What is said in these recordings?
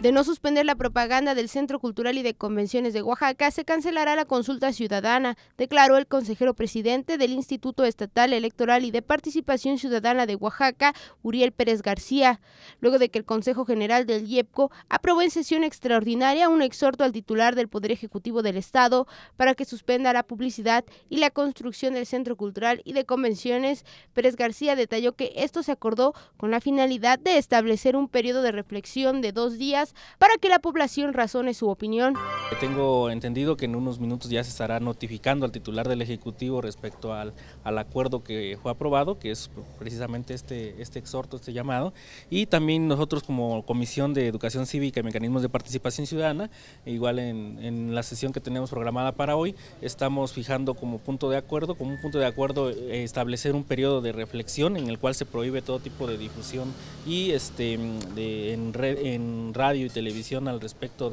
De no suspender la propaganda del Centro Cultural y de Convenciones de Oaxaca, se cancelará la consulta ciudadana, declaró el consejero presidente del Instituto Estatal Electoral y de Participación Ciudadana de Oaxaca, Uriel Pérez García, luego de que el Consejo General del IEPCO aprobó en sesión extraordinaria un exhorto al titular del Poder Ejecutivo del Estado para que suspenda la publicidad y la construcción del Centro Cultural y de Convenciones. Pérez García detalló que esto se acordó con la finalidad de establecer un periodo de reflexión de dos días para que la población razone su opinión. Tengo entendido que en unos minutos ya se estará notificando al titular del Ejecutivo respecto al, al acuerdo que fue aprobado, que es precisamente este, este exhorto, este llamado, y también nosotros como Comisión de Educación Cívica y Mecanismos de Participación Ciudadana, igual en, la sesión que tenemos programada para hoy, estamos fijando como punto de acuerdo, como un punto de acuerdo eh, establecer un periodo de reflexión en el cual se prohíbe todo tipo de difusión y este, de, en, en radio y televisión al respecto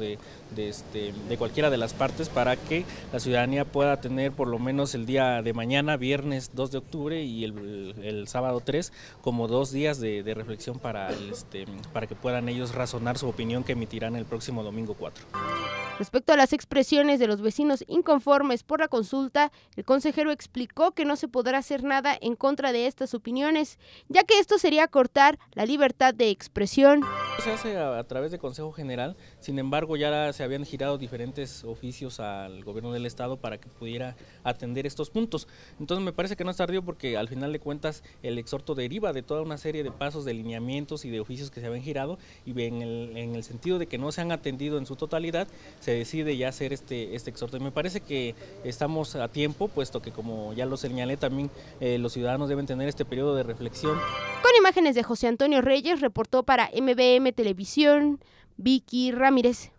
este, de, cualquiera de las partes para que la ciudadanía pueda tener por lo menos el día de mañana, viernes 2 de octubre y el, sábado 3, como dos días de, reflexión para, este, para que puedan ellos razonar su opinión que emitirán el próximo domingo 4. Respecto a las expresiones de los vecinos inconformes por la consulta, el consejero explicó que no se podrá hacer nada en contra de estas opiniones, ya que esto sería cortar la libertad de expresión se hace a, través de Consejo General, sin embargo ya se habían girado diferentes oficios al gobierno del estado para que pudiera atender estos puntos. Entonces me parece que no es tardío porque al final de cuentas el exhorto deriva de toda una serie de pasos, de lineamientos y de oficios que se habían girado y en el, en el sentido de que no se han atendido en su totalidad, se decide ya hacer este, este exhorto. me parece que estamos a tiempo, puesto que como ya lo señalé también, eh, los ciudadanos deben tener este periodo de reflexión. Con imágenes de José Antonio Reyes, reportó para MBM Televisión Vicky Ramírez.